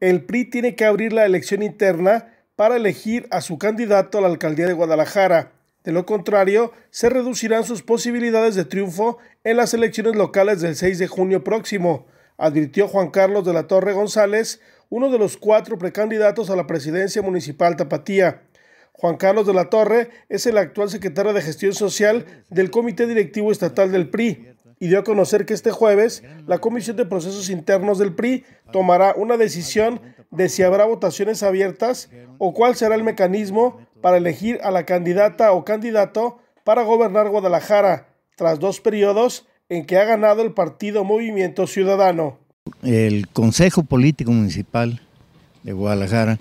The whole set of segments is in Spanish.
el PRI tiene que abrir la elección interna para elegir a su candidato a la alcaldía de Guadalajara. De lo contrario, se reducirán sus posibilidades de triunfo en las elecciones locales del 6 de junio próximo, advirtió Juan Carlos de la Torre González, uno de los cuatro precandidatos a la presidencia municipal Tapatía. Juan Carlos de la Torre es el actual secretario de Gestión Social del Comité Directivo Estatal del PRI y dio a conocer que este jueves la Comisión de Procesos Internos del PRI tomará una decisión de si habrá votaciones abiertas o cuál será el mecanismo para elegir a la candidata o candidato para gobernar Guadalajara tras dos periodos en que ha ganado el partido Movimiento Ciudadano. El Consejo Político Municipal de Guadalajara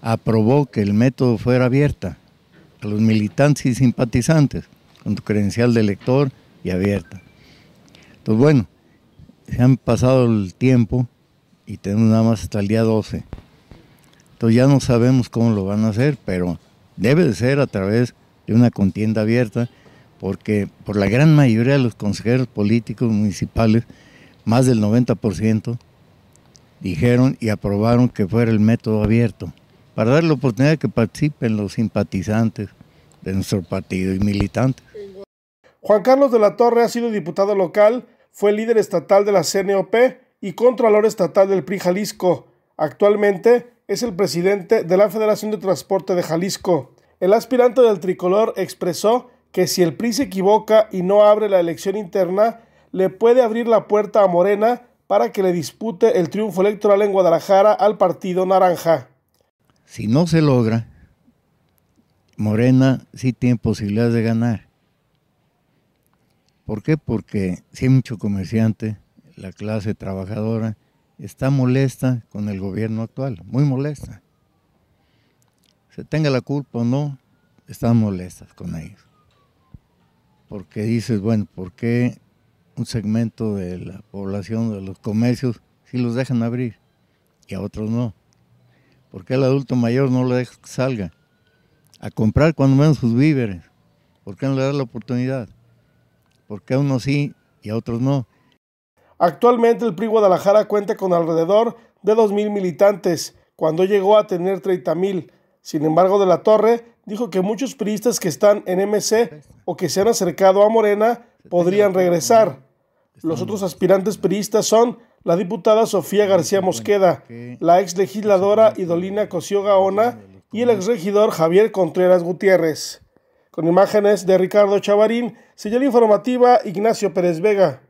aprobó que el método fuera abierta a los militantes y simpatizantes con tu credencial de elector y abierta. Entonces, pues bueno, se han pasado el tiempo y tenemos nada más hasta el día 12. Entonces ya no sabemos cómo lo van a hacer, pero debe de ser a través de una contienda abierta, porque por la gran mayoría de los consejeros políticos municipales, más del 90%, dijeron y aprobaron que fuera el método abierto, para dar la oportunidad de que participen los simpatizantes de nuestro partido y militantes. Juan Carlos de la Torre ha sido diputado local fue líder estatal de la CNOP y contralor estatal del PRI Jalisco. Actualmente es el presidente de la Federación de Transporte de Jalisco. El aspirante del tricolor expresó que si el PRI se equivoca y no abre la elección interna, le puede abrir la puerta a Morena para que le dispute el triunfo electoral en Guadalajara al partido naranja. Si no se logra, Morena sí tiene posibilidades de ganar. ¿Por qué? Porque si hay mucho comerciante, la clase trabajadora está molesta con el gobierno actual, muy molesta. Se tenga la culpa o no, están molestas con ellos. Porque dices, bueno, ¿por qué un segmento de la población, de los comercios, si los dejan abrir y a otros no? ¿Por qué el adulto mayor no le deja que salga a comprar cuando menos sus víveres? ¿Por qué no le da la oportunidad? porque a unos sí y a otros no. Actualmente el PRI Guadalajara cuenta con alrededor de 2.000 militantes, cuando llegó a tener 30.000. Sin embargo, de la Torre dijo que muchos priistas que están en MC o que se han acercado a Morena podrían regresar. Los otros aspirantes priistas son la diputada Sofía García Mosqueda, la ex legisladora Idolina Cosío Gaona y el ex regidor Javier Contreras Gutiérrez. Con imágenes de Ricardo Chavarín, señal informativa Ignacio Pérez Vega.